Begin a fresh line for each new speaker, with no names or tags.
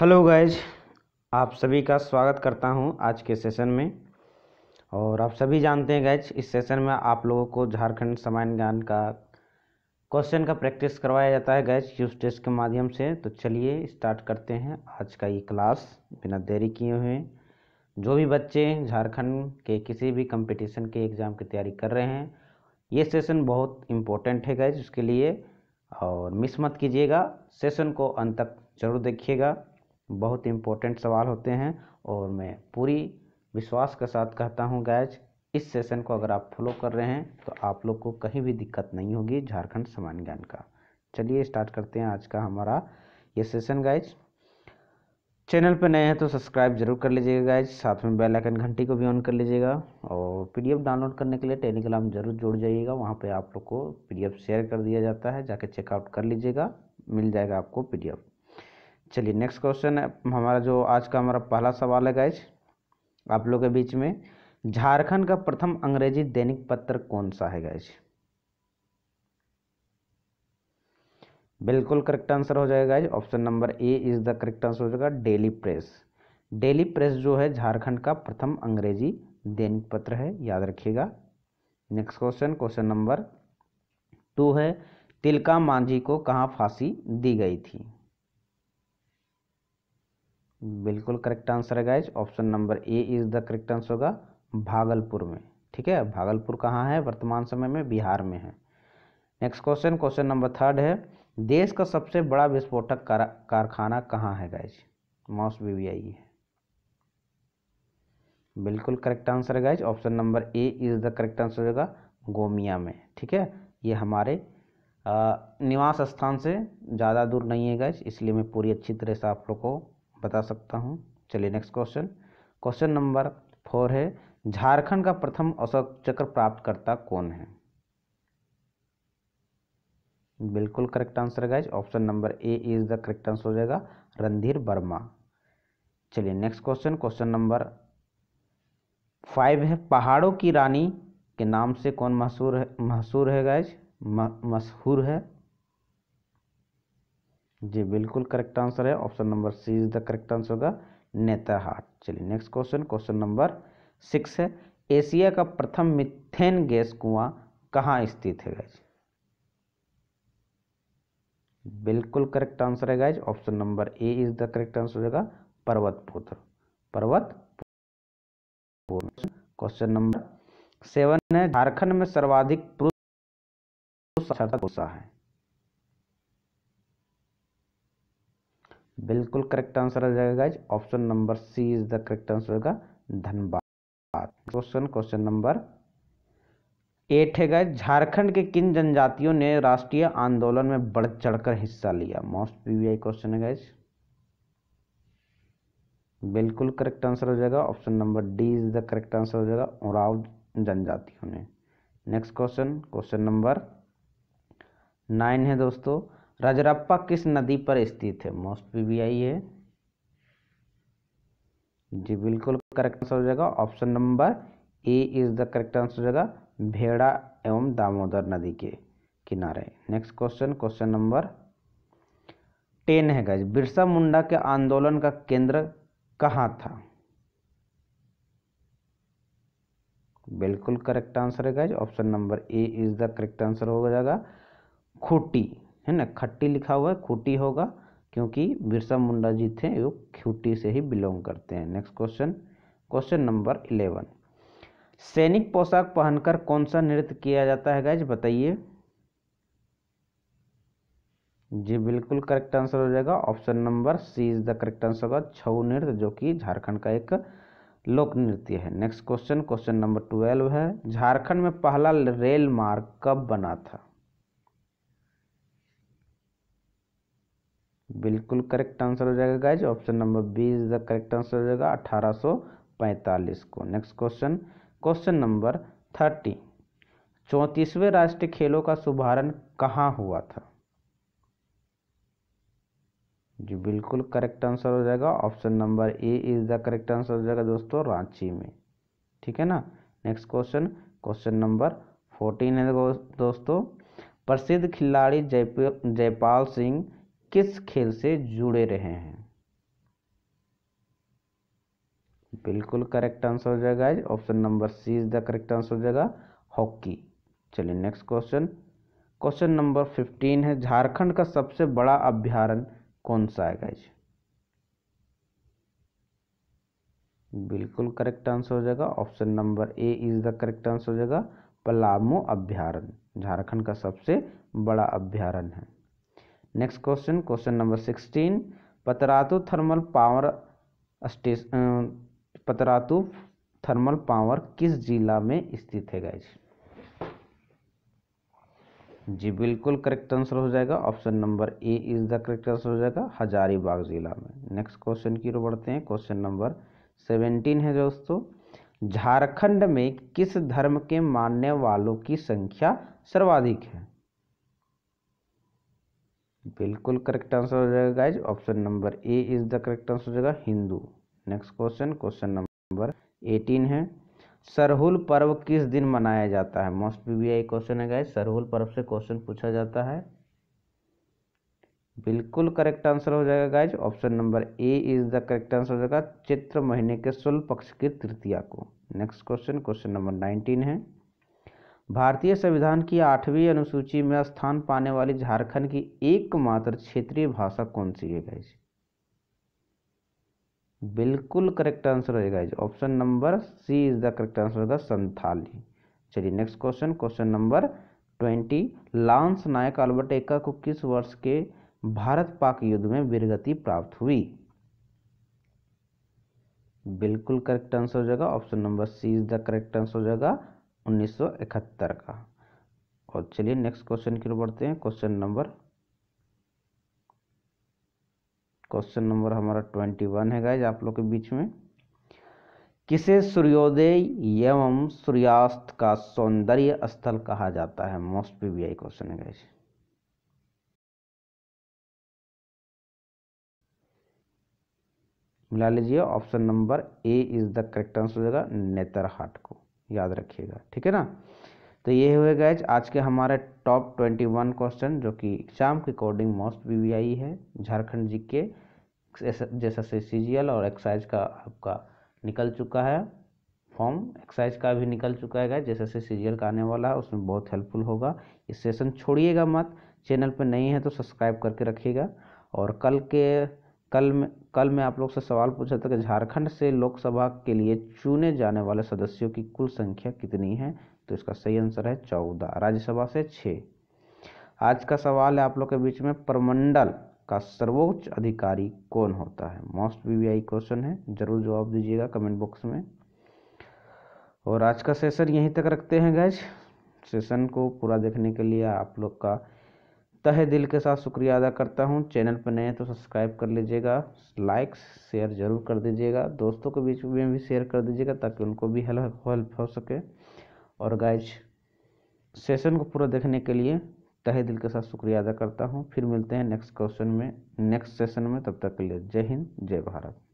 hello guys आप सभी का स्वागत करता हूं आज के सेशन में और आप सभी जानते हैं गाइज इस सेशन में आप लोगों को झारखंड सामान्य ज्ञान का क्वेश्चन का प्रैक्टिस करवाया जाता है गाइज यूज टेस्ट के माध्यम से तो चलिए स्टार्ट करते हैं आज का ये क्लास बिना देरी किए हुए जो भी बच्चे झारखंड के किसी भी कंपटीशन के एग्ज़ाम की तैयारी कर रहे हैं ये सेशन बहुत इम्पोर्टेंट है गाइज उसके लिए और मिस मत कीजिएगा सेशन को अंत तक जरूर देखिएगा बहुत इम्पोर्टेंट सवाल होते हैं और मैं पूरी विश्वास के साथ कहता हूँ गैज इस सेशन को अगर आप फॉलो कर रहे हैं तो आप लोग को कहीं भी दिक्कत नहीं होगी झारखंड सामान्य ज्ञान का चलिए स्टार्ट करते हैं आज का हमारा ये सेशन गाइज चैनल पर नए हैं तो सब्सक्राइब जरूर कर लीजिएगा गाइज साथ में बेल आइकन घंटी को भी ऑन कर लीजिएगा और पीडीएफ डाउनलोड करने के लिए टेलीग्राम जरूर जुड़ जाइएगा वहाँ पर आप लोग को पी शेयर कर दिया जाता है जाके चेकआउट कर लीजिएगा मिल जाएगा आपको पी चलिए नेक्स्ट क्वेश्चन है हमारा जो आज का हमारा पहला सवाल है गाइज आप लोग के बीच में झारखंड का प्रथम अंग्रेजी दैनिक पत्र कौन सा है गाइज बिल्कुल करेक्ट आंसर हो जाएगा guys option number A is the correct answer हो जाएगा डेली प्रेस डेली प्रेस जो है झारखंड का प्रथम अंग्रेजी दैनिक पत्र है याद रखिएगा next question question number two है तिलका मांझी को कहाँ फांसी दी गई थी बिल्कुल करेक्ट आंसर है guys option number A is the correct answer होगा भागलपुर में ठीक है भागलपुर कहाँ है वर्तमान समय में बिहार में है next question question number third है देश का सबसे बड़ा विस्फोटक कारखाना कहाँ है गाइज मॉस आई है बिल्कुल करेक्ट आंसर है guys option number A is the correct answer होगा गोमिया में ठीक है ये हमारे निवास स्थान से ज़्यादा दूर नहीं है गाइज इसलिए मैं पूरी अच्छी तरह से आप लोग को बता सकता हूँ चलिए next question question number four है झारखंड का प्रथम अशोक चक्र प्राप्तकर्ता कौन है बिल्कुल correct answer guys option number A is the correct answer हो जाएगा रणधीर वर्मा चलिए next question question number five है पहाड़ों की रानी के नाम से कौन मशहूर है मशहूर है गाइज मशहूर है जी बिल्कुल करेक्ट आंसर है option number C is the correct answer होगा नेताहाट चलिए next question question number six है एशिया का प्रथम मिथेन गैस कुआं कहाँ स्थित है गाइज बिल्कुल करेक्ट आंसर है guys option number A is the correct answer हो जाएगा पर्वतपुत्र पर्वत क्वेश्चन नंबर सेवन है झारखंड में सर्वाधिक पुरुष है बिल्कुल करेक्ट आंसर आ जाएगा guys option number C is the correct answer होगा Dhanbad question question number eight है गाइज झारखंड के किन जनजातियों ने राष्ट्रीय आंदोलन में बढ़ चढ़कर हिस्सा लिया मोस्ट पीवीआई क्वेश्चन है गाइज बिल्कुल करेक्ट आंसर हो जाएगा option number D is the correct answer हो जाएगा उराव जनजातियों ने next question question number nine है दोस्तों रजरप्पा किस नदी पर स्थित है मोस्ट पीबीआई है जी बिल्कुल करेक्ट आंसर हो जाएगा option number A is the correct answer हो जाएगा भेड़ा एवं दामोदर नदी के किनारे next question question number ten है गाइज बिरसा मुंडा के आंदोलन का केंद्र कहाँ था बिल्कुल करेक्ट आंसर है guys option number A is the correct answer हो जाएगा खूटी है ना खट्टी लिखा हुआ है खूटी होगा क्योंकि बिरसा मुंडा जी थे वो खूटी से ही बिलोंग करते हैं next question question number eleven सैनिक पोशाक पहनकर कौन सा नृत्य किया जाता है गाइज बताइए जी बिल्कुल करेक्ट आंसर हो जाएगा option number C is the correct answer होगा छऊ नृत्य जो कि झारखंड का एक लोक नृत्य है next question question number twelve है झारखंड में पहला रेल मार्ग कब बना था बिल्कुल करेक्ट आंसर हो जाएगा guys option number B is the correct answer हो जाएगा अठारह को next question question number thirty चौंतीसवें राष्ट्रीय खेलों का शुभारंभ कहाँ हुआ था जी बिल्कुल करेक्ट आंसर हो जाएगा option number A is the correct answer हो जाएगा दोस्तों रांची में ठीक है ना next question question number fourteen है दोस्तों प्रसिद्ध खिलाड़ी जयपाल सिंह किस खेल से जुड़े रहे हैं बिल्कुल करेक्ट आंसर हो जाएगा option number C is the correct answer हो जाएगा हॉकी चलिए next question question number fifteen है झारखंड का सबसे बड़ा अभ्यारण कौन सा है गाइज बिल्कुल करेक्ट आंसर हो जाएगा option number A is the correct answer हो जाएगा पलामू अभ्यारण झारखंड का सबसे बड़ा अभ्यारण है next question question number sixteen Patratu thermal power station Patratu thermal power किस जिला में स्थित है गाइज जी बिल्कुल करेक्ट आंसर हो जाएगा option number A is the correct answer हो जाएगा हजारीबाग ज़िला में नेक्स्ट क्वेश्चन की ओर बढ़ते हैं क्वेश्चन नंबर सेवेंटीन है दोस्तों झारखंड में किस धर्म के मानने वालों की संख्या सर्वाधिक है बिल्कुल करेक्ट आंसर हो जाएगा guys option number A is the correct answer हो जाएगा हिंदू next question question number eighteen है सरहुल पर्व किस दिन मनाया जाता है मोस्ट पीबीआई क्वेश्चन है गाइज सरहुल पर्व से क्वेश्चन पूछा जाता है बिल्कुल करेक्ट आंसर हो जाएगा guys option number A is the correct answer हो जाएगा चित्र महीने के शुल्ल पक्ष की तृतीया को next question question number nineteen है भारतीय संविधान की आठवीं अनुसूची में स्थान पाने वाली झारखंड की एकमात्र क्षेत्रीय भाषा कौन सी है गाइज बिल्कुल करेक्ट आंसर है guys option number C is the correct answer होगा संथाली चलिए next question question number twenty lance Naik Albert Ekka को किस वर्ष के भारत पाक युद्ध में वीरगति प्राप्त हुई बिल्कुल करेक्ट आंसर हो जाएगा option number C is the correct answer हो जाएगा 1971 का और चलिए नेक्स्ट क्वेश्चन की ओर बढ़ते हैं क्वेश्चन नंबर क्वेश्चन नंबर हमारा ट्वेंटी है गाइज आप लोग के बीच में किसे सूर्योदय एवं सूर्यास्त का सौंदर्य स्थल कहा जाता है मोस्ट पीबीआई क्वेश्चन है गाइज मिला लीजिए option number A is the correct answer हो जाएगा नेतरहाट को याद रखिएगा ठीक है ना तो ये हुए गए आज के हमारे टॉप ट्वेंटी वन क्वेश्चन जो कि एग्जाम के अकॉर्डिंग मोस्ट वी है झारखंड जी के जैसा से सी और एक्साइज का आपका निकल चुका है फॉर्म एक्साइज का भी निकल चुका है जैसे से सीरियल का आने वाला है उसमें बहुत हेल्पफुल होगा इस सेशन छोड़िएगा मत चैनल पर नहीं है तो सब्सक्राइब करके रखिएगा और कल के कल में कल मैं आप लोग से सवाल पूछा था कि झारखंड से लोकसभा के लिए चुने जाने वाले सदस्यों की कुल संख्या कितनी है तो इसका सही आंसर है चौदह राज्यसभा से छः आज का सवाल है आप लोग के बीच में प्रमंडल का सर्वोच्च अधिकारी कौन होता है मोस्ट वीवीआई क्वेश्चन है जरूर जवाब दीजिएगा कमेंट बॉक्स में और आज का सेशन यहीं तक रखते हैं गैज सेशन को पूरा देखने के लिए आप लोग का तहे दिल के साथ शुक्रिया अदा करता हूँ चैनल पर नए हैं तो सब्सक्राइब कर लीजिएगा लाइक शेयर ज़रूर कर दीजिएगा दोस्तों के बीच में भी शेयर कर दीजिएगा ताकि उनको भी हेल्प हेल्प हो सके और गाइज सेशन को पूरा देखने के लिए तहे दिल के साथ शुक्रिया अदा करता हूँ फिर मिलते हैं नेक्स्ट क्वेश्चन में नेक्स्ट सेशन में तब तक के लिए जय हिंद जय भारत